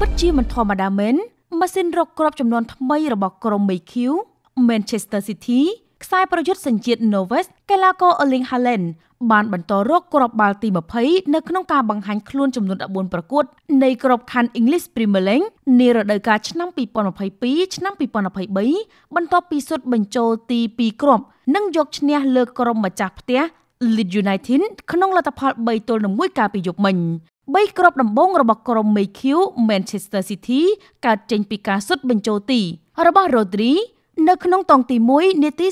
ពិតជាមិនធម្មតាមែនម៉ាស៊ីនរកគ្រាប់ចំនួនថ្មីរបស់ក្រុម MQ Manchester City ខ្សែប្រយុទ្ធសញ្ជាតិ Novus កីឡាករ Erling Haaland បានបន្តរកគ្រាប់បាល់ទី20នៅក្នុងការបង្ហាញខ្លួនចំនួន14ប្រកួតនៃក្របខ័ណ្ឌ English Premier League នារដូវកាលឆ្នាំ2022ឆ្នាំ2023បន្ទាប់ពីសុទ្ធបញ្ចូលទី2គ្រាប់និងយកឈ្នះលើក្រុមម្ចាស់ផ្ទះ Leeds United ក្នុងលទ្ធផល3ទល់នឹង1កាលពីយប់មិញ3គ្រាប់ដំបូងរបស់ក្រុម MQ Manchester City កើតចេញពីការសុទ្ធបញ្ចូលទី របស់ Rodri នៅ ក្នុងតង់ទី1នាទី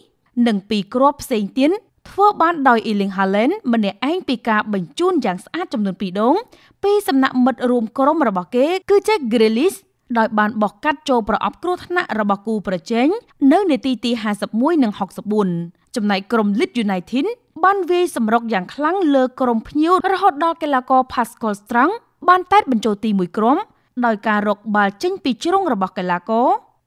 45+1 និង2គ្រាប់ផ្សេងទៀតធ្វើបាន ដោយ Erling Haaland ម្នាក់ឯងពីការបញ្ជូនយ៉ាងស្អាតចំនួន2ដងពីសំណាក់មិត្តរួមក្រុមរបស់គេ គឺ Jack Grealish ដោយបានបោះកាត់ចូលប្រអប់គ្រោះថ្នាក់របស់គូប្រជែងនៅនាទីទី51និង64ចំណែកក្រុម Leeds United បានវាយសម្រុកយ៉ាងខ្លាំងលើក្រុមភ្ញៀវរហូតដល់កីឡាករ Pascal Strang បានតែតបញ្ចូលទី1ក្រុម ដោយការរកបាល់ចេញពីជ្រុងរបស់កីឡាករ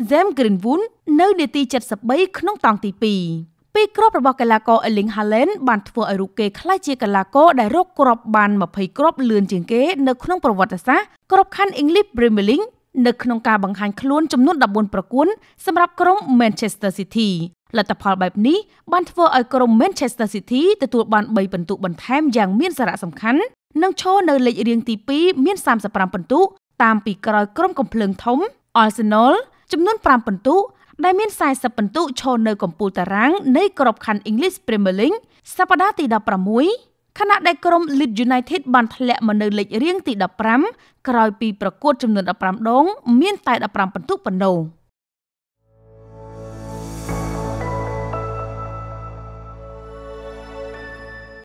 Zem Greenwood នៅ នាទី73ក្នុងតង់ទី2ពីគ្រាប់របស់កីឡាករ Erling Haaland បានធ្វើឲ្យរូបគេក្លាយជាកីឡាករដែលរកគ្រាប់បាន20គ្រាប់លឿនជាងគេនៅក្នុងប្រវត្តិសាស្ត្រក្របខ័ណ្ឌ English Premier League នៅក្នុងការបង្ហាញខ្លួនចំនួន14ប្រគួនសម្រាប់ក្រុម Manchester City លទ្ធផលបែបនេះបានធ្វើឲ្យក្រុម Manchester City ទទួលបាន3ពិន្ទុបន្ថែមយ៉ាងមានសារៈសំខាន់និងឈរនៅលេខរៀងទី2មាន35ពិន្ទុតាមពីក្រោយក្រុមកំភ្លើងធំ Arsenal ចំនួន5ពិន្ទុដែលមាន40ពិន្ទុឈរនៅកំពូលតារាងនៃក្របខ័ណ្ឌ English Premier League សប្តាហ៍ទី16ខណៈដែលក្រុម Leeds United បានធ្លាក់មកនៅលេខរៀងទី15ក្រោយពីប្រកួតចំនួន15ដងមានតែ15ពិន្ទុប៉ុណ្ណោះ។